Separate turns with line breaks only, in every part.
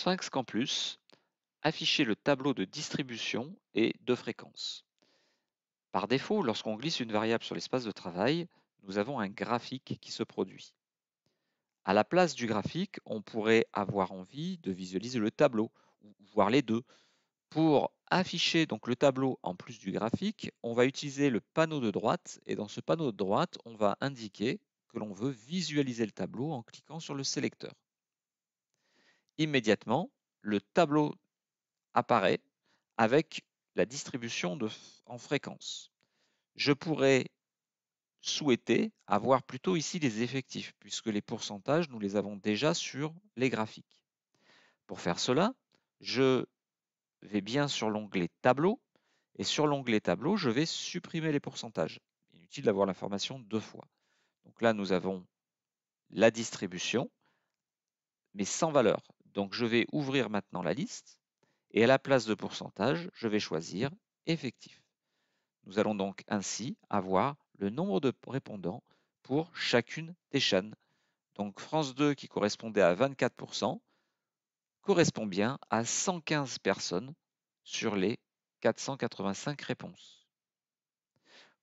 Sphinx Campus, afficher le tableau de distribution et de fréquence. Par défaut, lorsqu'on glisse une variable sur l'espace de travail, nous avons un graphique qui se produit. À la place du graphique, on pourrait avoir envie de visualiser le tableau, ou voir les deux. Pour afficher donc le tableau en plus du graphique, on va utiliser le panneau de droite, et dans ce panneau de droite, on va indiquer que l'on veut visualiser le tableau en cliquant sur le sélecteur immédiatement, le tableau apparaît avec la distribution en fréquence. Je pourrais souhaiter avoir plutôt ici les effectifs, puisque les pourcentages, nous les avons déjà sur les graphiques. Pour faire cela, je vais bien sur l'onglet Tableau, et sur l'onglet Tableau, je vais supprimer les pourcentages. Inutile d'avoir l'information deux fois. Donc là, nous avons la distribution, mais sans valeur. Donc je vais ouvrir maintenant la liste et à la place de pourcentage, je vais choisir effectif. Nous allons donc ainsi avoir le nombre de répondants pour chacune des chaînes. Donc France 2 qui correspondait à 24% correspond bien à 115 personnes sur les 485 réponses.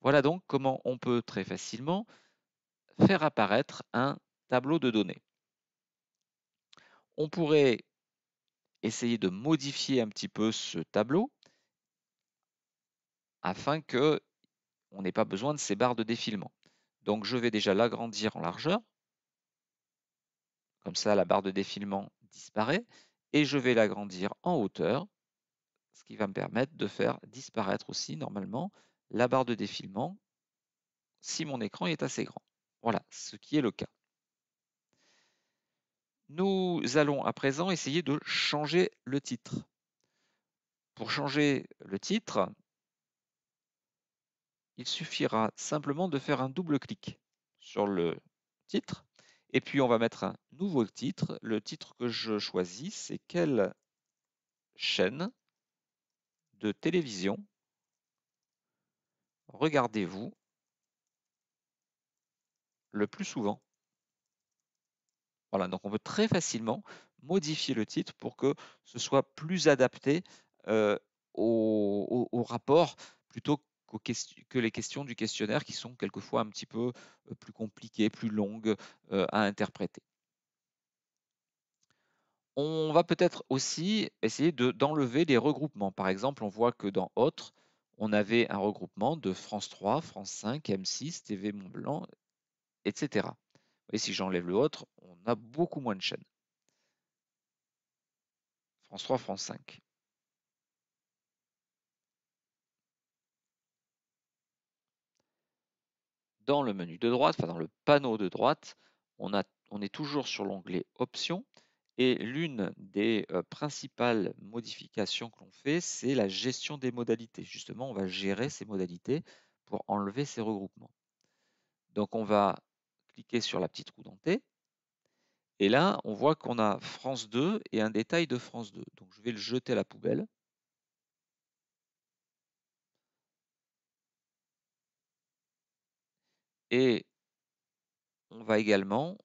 Voilà donc comment on peut très facilement faire apparaître un tableau de données. On pourrait essayer de modifier un petit peu ce tableau afin que on n'ait pas besoin de ces barres de défilement. Donc je vais déjà l'agrandir en largeur. Comme ça, la barre de défilement disparaît. Et je vais l'agrandir en hauteur, ce qui va me permettre de faire disparaître aussi, normalement, la barre de défilement si mon écran est assez grand. Voilà, ce qui est le cas. Nous allons à présent essayer de changer le titre. Pour changer le titre, il suffira simplement de faire un double clic sur le titre et puis on va mettre un nouveau titre. Le titre que je choisis, c'est quelle chaîne de télévision regardez-vous le plus souvent donc on peut très facilement modifier le titre pour que ce soit plus adapté au, rapport plutôt que les questions du questionnaire qui sont quelquefois un petit peu plus compliquées, plus longues à interpréter. On va peut-être aussi essayer d'enlever des les regroupements. Par exemple, on voit que dans Autres, on avait un regroupement de France 3, France 5, M6, TV Mont-Blanc, etc. Et si j'enlève le autre, on a beaucoup moins de chaînes. France 3, France 5. Dans le menu de droite, enfin dans le panneau de droite, on, a, on est toujours sur l'onglet Options. Et l'une des euh, principales modifications que l'on fait, c'est la gestion des modalités. Justement, on va gérer ces modalités pour enlever ces regroupements. Donc on va cliquez sur la petite roue dentée. Et là, on voit qu'on a France 2 et un détail de France 2. Donc je vais le jeter à la poubelle. Et on va également,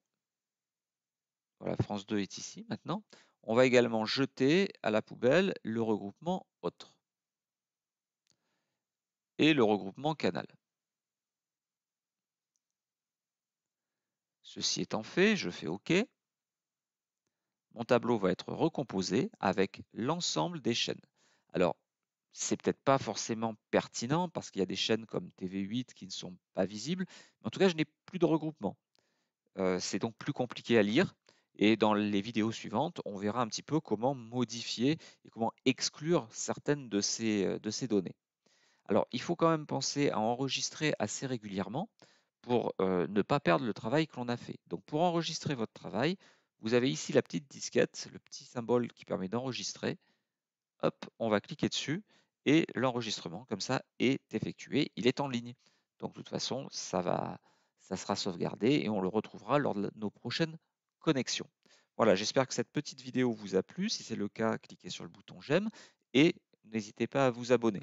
voilà, France 2 est ici maintenant, on va également jeter à la poubelle le regroupement autre et le regroupement canal. Ceci étant fait, je fais OK. Mon tableau va être recomposé avec l'ensemble des chaînes. Alors, c'est peut-être pas forcément pertinent parce qu'il y a des chaînes comme TV8 qui ne sont pas visibles. Mais en tout cas, je n'ai plus de regroupement. Euh, c'est donc plus compliqué à lire. Et dans les vidéos suivantes, on verra un petit peu comment modifier et comment exclure certaines de ces euh, données. Alors, il faut quand même penser à enregistrer assez régulièrement pour ne pas perdre le travail que l'on a fait. Donc pour enregistrer votre travail, vous avez ici la petite disquette, le petit symbole qui permet d'enregistrer. Hop, on va cliquer dessus et l'enregistrement comme ça est effectué, il est en ligne. Donc de toute façon, ça, va, ça sera sauvegardé et on le retrouvera lors de nos prochaines connexions. Voilà, j'espère que cette petite vidéo vous a plu. Si c'est le cas, cliquez sur le bouton j'aime et n'hésitez pas à vous abonner.